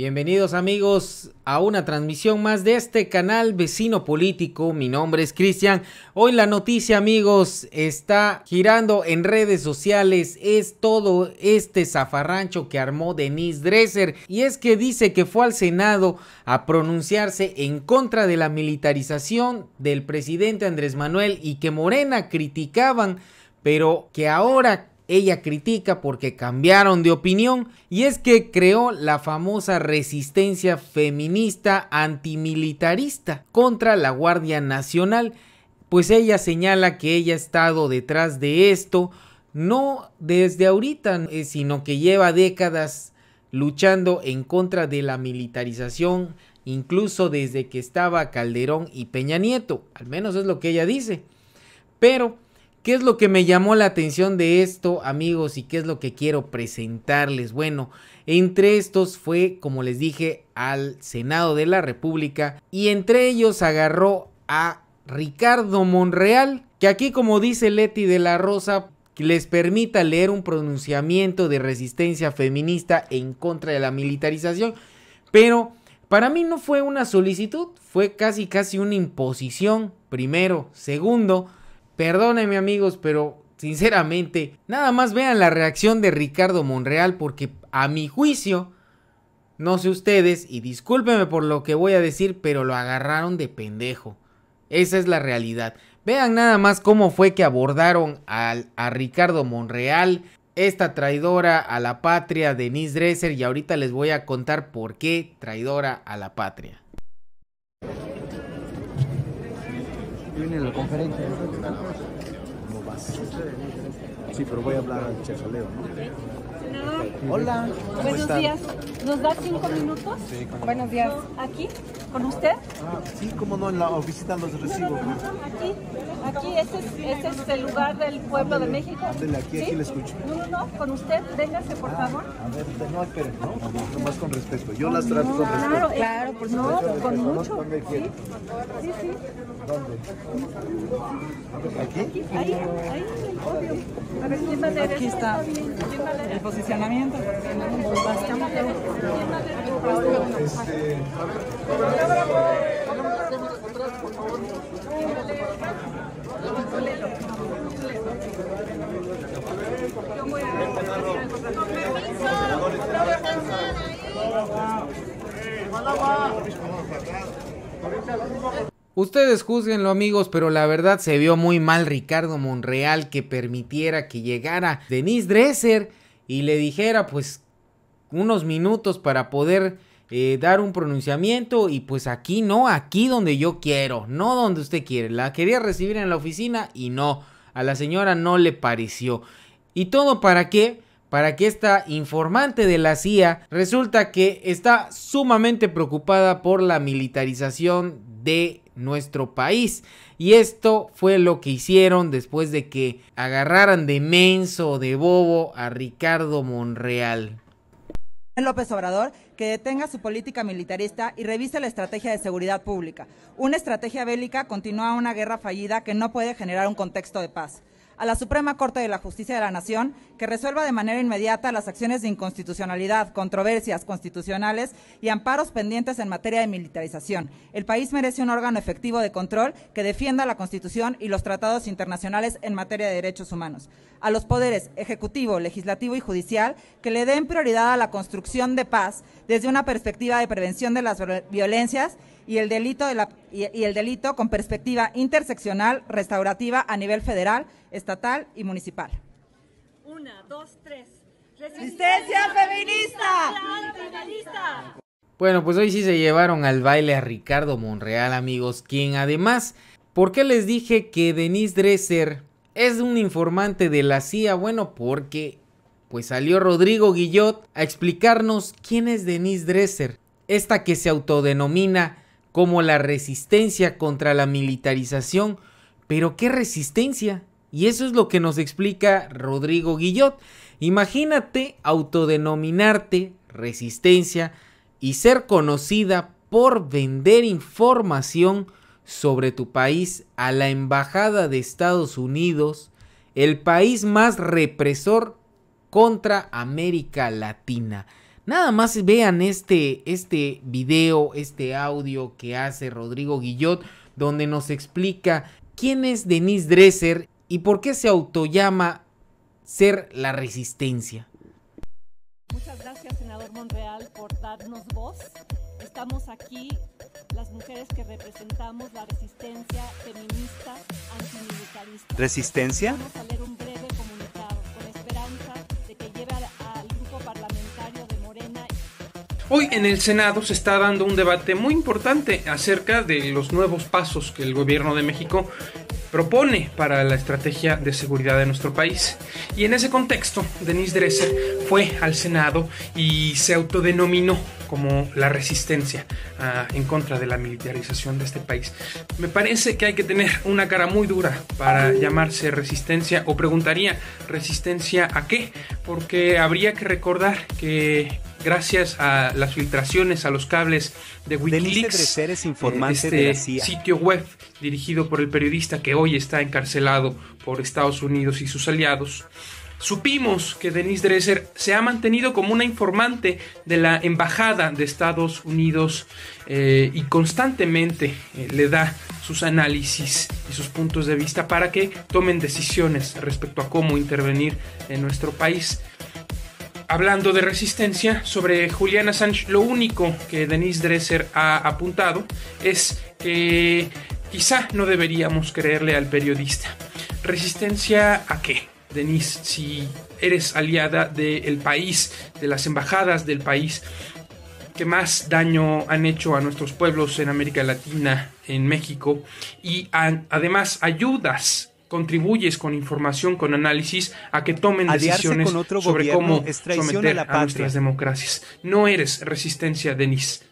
Bienvenidos amigos a una transmisión más de este canal vecino político. Mi nombre es Cristian. Hoy la noticia amigos está girando en redes sociales. Es todo este zafarrancho que armó Denise Dresser. Y es que dice que fue al Senado a pronunciarse en contra de la militarización del presidente Andrés Manuel y que Morena criticaban pero que ahora ella critica porque cambiaron de opinión y es que creó la famosa resistencia feminista antimilitarista contra la Guardia Nacional, pues ella señala que ella ha estado detrás de esto no desde ahorita, eh, sino que lleva décadas luchando en contra de la militarización, incluso desde que estaba Calderón y Peña Nieto, al menos es lo que ella dice. Pero ¿Qué es lo que me llamó la atención de esto, amigos? ¿Y qué es lo que quiero presentarles? Bueno, entre estos fue, como les dije, al Senado de la República y entre ellos agarró a Ricardo Monreal, que aquí, como dice Leti de la Rosa, les permita leer un pronunciamiento de resistencia feminista en contra de la militarización, pero... Para mí no fue una solicitud, fue casi casi una imposición, primero. Segundo, Perdónenme amigos, pero sinceramente, nada más vean la reacción de Ricardo Monreal porque a mi juicio, no sé ustedes, y discúlpenme por lo que voy a decir, pero lo agarraron de pendejo. Esa es la realidad. Vean nada más cómo fue que abordaron a Ricardo Monreal, esta traidora a la patria, Denise Dresser, y ahorita les voy a contar por qué traidora a la patria. viene la conferencia. No vas. Sí, pero voy a hablar al chef Leo, ¿no? Hola. Buenos días. ¿Nos da cinco minutos? Sí, Buenos días. ¿Aquí? ¿Con usted? Ah, sí, como no, en la oficina los recibo. aquí, aquí, este es, es, el lugar del pueblo de México. aquí, aquí le escucho. No, no, no, con usted, véngase, por ah, favor. A ver, no, esperen, no, nomás con respeto. Yo las trato con respeto. Claro, eh, claro, por no, con mucho. Sí, sí, ¿Dónde? ¿Aquí? ahí, ahí, A ver, Aquí está. Ustedes juzguenlo amigos, pero la verdad se vio muy mal Ricardo Monreal que permitiera que llegara Denise Dreser y le dijera pues unos minutos para poder eh, dar un pronunciamiento y pues aquí no, aquí donde yo quiero, no donde usted quiere. La quería recibir en la oficina y no, a la señora no le pareció. ¿Y todo para qué? Para que esta informante de la CIA resulta que está sumamente preocupada por la militarización de nuestro país. Y esto fue lo que hicieron después de que agarraran de menso o de bobo a Ricardo Monreal. López Obrador que detenga su política militarista y revise la estrategia de seguridad pública. Una estrategia bélica continúa una guerra fallida que no puede generar un contexto de paz a la Suprema Corte de la Justicia de la Nación que resuelva de manera inmediata las acciones de inconstitucionalidad, controversias constitucionales y amparos pendientes en materia de militarización. El país merece un órgano efectivo de control que defienda la Constitución y los tratados internacionales en materia de derechos humanos a los poderes ejecutivo, legislativo y judicial que le den prioridad a la construcción de paz desde una perspectiva de prevención de las violencias y el delito, y, el delito con perspectiva interseccional restaurativa a nivel federal, estatal y municipal. Una, dos, tres. Resistencia, feminista. Bueno, pues hoy sí se llevaron al baile a Ricardo Monreal, amigos, quien además, ¿por qué les dije que Denise Dresser es un informante de la CIA, bueno, porque pues salió Rodrigo Guillot a explicarnos quién es Denise Dresser, esta que se autodenomina como la resistencia contra la militarización, pero ¿qué resistencia? Y eso es lo que nos explica Rodrigo Guillot. Imagínate autodenominarte resistencia y ser conocida por vender información sobre tu país a la Embajada de Estados Unidos, el país más represor contra América Latina. Nada más vean este, este video, este audio que hace Rodrigo Guillot, donde nos explica quién es Denise Dresser y por qué se autollama ser la resistencia. Mujer Monreal por darnos voz. Estamos aquí, las mujeres que representamos la resistencia feminista antimilitarista. ¿Resistencia? Vamos a leer un breve comunicado con esperanza de que lleve al, grupo parlamentario de Morena. Hoy en el Senado se está dando un debate muy importante acerca de los nuevos pasos que el gobierno de México propone para la estrategia de seguridad de nuestro país. Y en ese contexto, Denise Dresser fue al Senado y se autodenominó como la resistencia ah, en contra de la militarización de este país. Me parece que hay que tener una cara muy dura para llamarse resistencia o preguntaría resistencia a qué, porque habría que recordar que gracias a las filtraciones a los cables de Wikileaks, eh, este de este sitio web dirigido por el periodista que hoy está encarcelado por Estados Unidos y sus aliados, Supimos que Denise Dresser se ha mantenido como una informante de la Embajada de Estados Unidos eh, y constantemente eh, le da sus análisis y sus puntos de vista para que tomen decisiones respecto a cómo intervenir en nuestro país. Hablando de resistencia, sobre Julian Assange, lo único que Denise Dresser ha apuntado es que quizá no deberíamos creerle al periodista. ¿Resistencia a qué? Denise, si eres aliada del país, de las embajadas del país que más daño han hecho a nuestros pueblos en América Latina, en México, y además ayudas contribuyes con información, con análisis, a que tomen decisiones sobre cómo someter a, a nuestras democracias. No eres resistencia, Denise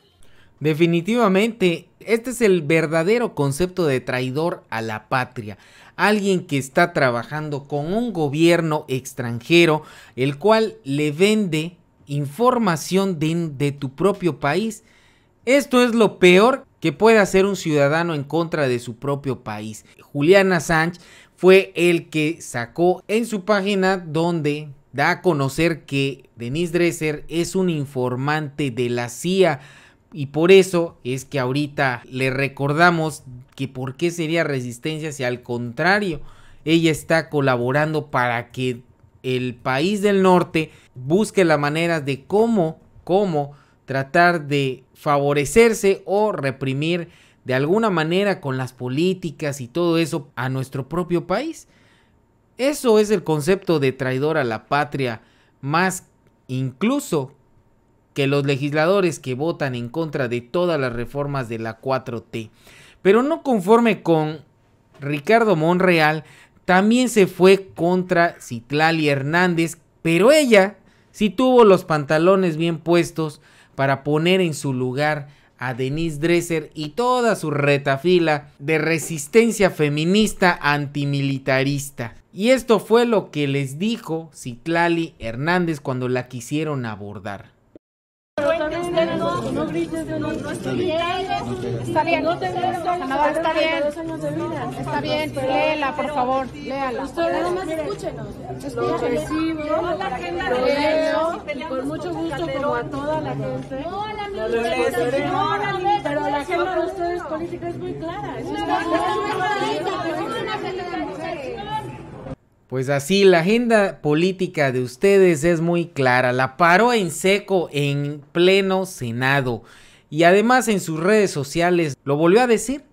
Definitivamente, este es el verdadero concepto de traidor a la patria. Alguien que está trabajando con un gobierno extranjero, el cual le vende información de, tu propio país. Esto es lo peor que puede hacer un ciudadano en contra de su propio país. Juliana Assange fue el que sacó en su página donde da a conocer que Denise Dresser es un informante de la CIA y por eso es que ahorita le recordamos que por qué sería resistencia si al contrario ella está colaborando para que el país del norte busque la manera de cómo, cómo tratar de favorecerse o reprimir de alguna manera con las políticas y todo eso a nuestro propio país. Eso es el concepto de traidor a la patria más incluso que los legisladores que votan en contra de todas las reformas de la 4T. Pero no conforme con Ricardo Monreal, también se fue contra Citlali Hernández, pero ella sí tuvo los pantalones bien puestos para poner en su lugar a Denise Dresser y toda su retafila de resistencia feminista antimilitarista. Y esto fue lo que les dijo Citlali Hernández cuando la quisieron abordar no grites, no, no Está bien, no está bien. Está bien, por favor, léala. Nada más escúchenos. Con mucho gusto, como a toda la gente. Pero la de ustedes política Es muy clara. Pues así, la agenda política de ustedes es muy clara. La paró en seco en pleno Senado. Y además en sus redes sociales lo volvió a decir.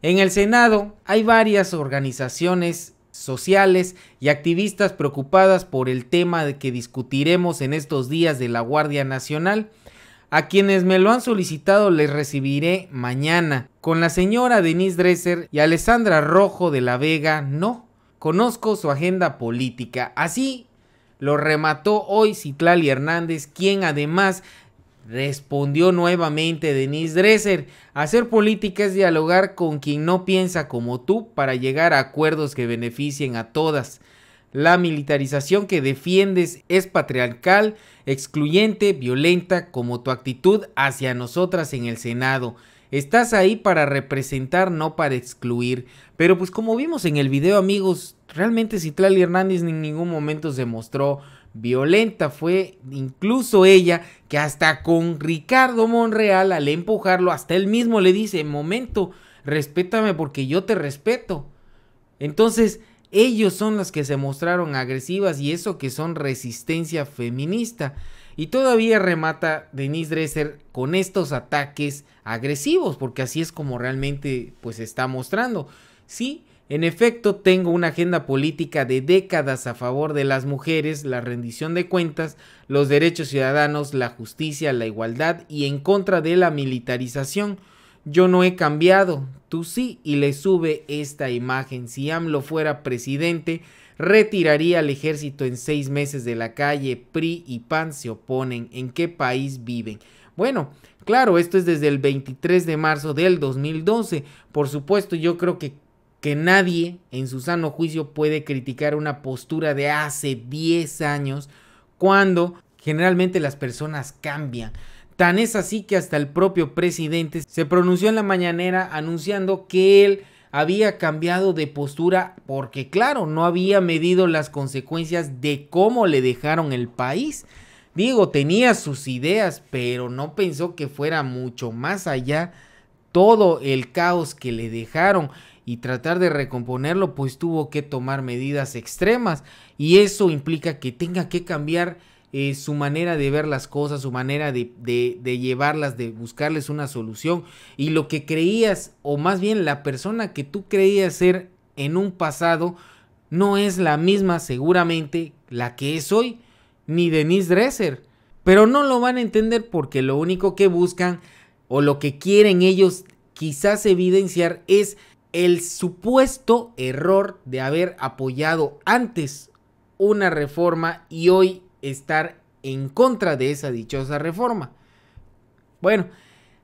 En el Senado hay varias organizaciones sociales y activistas preocupadas por el tema que discutiremos en estos días de la Guardia Nacional. A quienes me lo han solicitado les recibiré mañana. Con la señora Denise Dresser y Alessandra Rojo de la Vega, no. Conozco su agenda política. Así lo remató hoy Citlali Hernández, quien además respondió nuevamente Denise Dresser. Hacer política es dialogar con quien no piensa como tú para llegar a acuerdos que beneficien a todas. La militarización que defiendes es patriarcal, excluyente, violenta, como tu actitud hacia nosotras en el Senado. Estás ahí para representar, no para excluir. Pero pues como vimos en el video, amigos, realmente Citlali Hernández en ningún momento se mostró violenta. Fue incluso ella que hasta con Ricardo Monreal, al empujarlo, hasta él mismo le dice, momento, respétame porque yo te respeto. Entonces, ellos son las que se mostraron agresivas y eso que son resistencia feminista. Y todavía remata Denise Dresser con estos ataques agresivos, porque así es como realmente pues está mostrando. Sí, en efecto, tengo una agenda política de décadas a favor de las mujeres, la rendición de cuentas, los derechos ciudadanos, la justicia, la igualdad y en contra de la militarización. Yo no he cambiado, tú sí, y le sube esta imagen. Si AMLO fuera presidente, retiraría al ejército en seis meses de la calle, PRI y PAN se oponen, ¿en qué país viven? Bueno, claro, esto es desde el 23 de marzo del 2012, por supuesto yo creo que que nadie en su sano juicio puede criticar una postura de hace 10 años cuando generalmente las personas cambian. Tan es así que hasta el propio presidente se pronunció en la mañanera anunciando que él había cambiado de postura porque claro, no había medido las consecuencias de cómo le dejaron el país. Digo, tenía sus ideas, pero no pensó que fuera mucho más allá todo el caos que le dejaron y tratar de recomponerlo, pues tuvo que tomar medidas extremas y eso implica que tenga que cambiar eh, su manera de ver las cosas, su manera de, de, llevarlas, de buscarles una solución. Y lo que creías, o más bien la persona que tú creías ser en un pasado, no es la misma seguramente la que es hoy, ni Denise Dresser. Pero no lo van a entender porque lo único que buscan o lo que quieren ellos quizás evidenciar es el supuesto error de haber apoyado antes una reforma y hoy estar en contra de esa dichosa reforma. Bueno,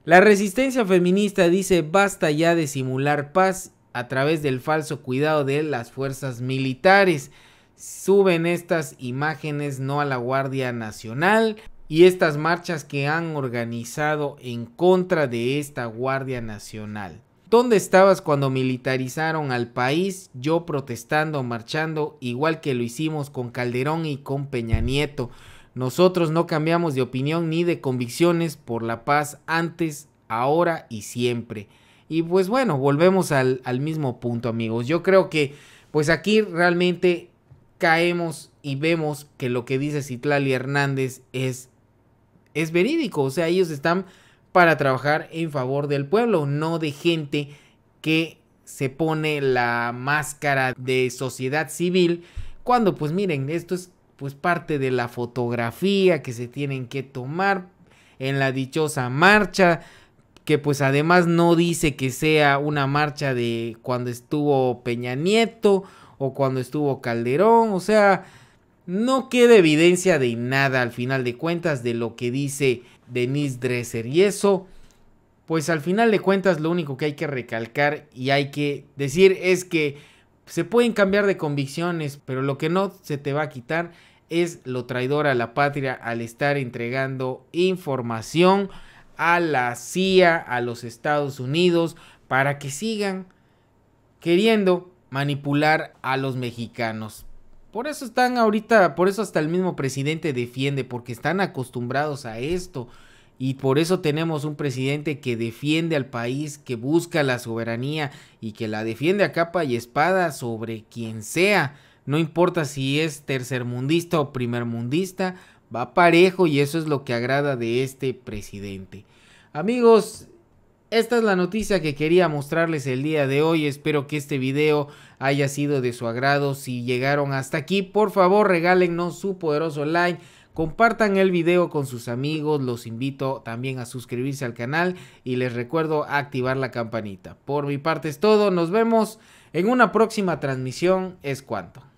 la resistencia feminista dice basta ya de simular paz a través del falso cuidado de las fuerzas militares. Suben estas imágenes no a la Guardia Nacional y estas marchas que han organizado en contra de esta Guardia Nacional. ¿Dónde estabas cuando militarizaron al país? Yo protestando, marchando, igual que lo hicimos con Calderón y con Peña Nieto. Nosotros no cambiamos de opinión ni de convicciones por la paz antes, ahora y siempre. Y pues bueno, volvemos al, mismo punto amigos. Yo creo que pues aquí realmente caemos y vemos que lo que dice Citlali Hernández es, es verídico. O sea, ellos están para trabajar en favor del pueblo, no de gente que se pone la máscara de sociedad civil cuando pues miren, esto es pues parte de la fotografía que se tienen que tomar en la dichosa marcha que pues además no dice que sea una marcha de cuando estuvo Peña Nieto o cuando estuvo Calderón, o sea, no queda evidencia de nada al final de cuentas de lo que dice Denise Dresser. Y eso, pues al final de cuentas, lo único que hay que recalcar y hay que decir es que se pueden cambiar de convicciones, pero lo que no se te va a quitar es lo traidor a la patria al estar entregando información a la CIA, a los Estados Unidos, para que sigan queriendo manipular a los mexicanos. Por eso están ahorita, por eso hasta el mismo presidente defiende, porque están acostumbrados a esto. Y por eso tenemos un presidente que defiende al país, que busca la soberanía y que la defiende a capa y espada sobre quien sea. No importa si es tercermundista o primermundista, va parejo y eso es lo que agrada de este presidente. Amigos, esta es la noticia que quería mostrarles el día de hoy, espero que este video haya sido de su agrado, si llegaron hasta aquí por favor regálenos su poderoso like, compartan el video con sus amigos, los invito también a suscribirse al canal y les recuerdo activar la campanita. Por mi parte es todo, nos vemos en una próxima transmisión, es cuanto.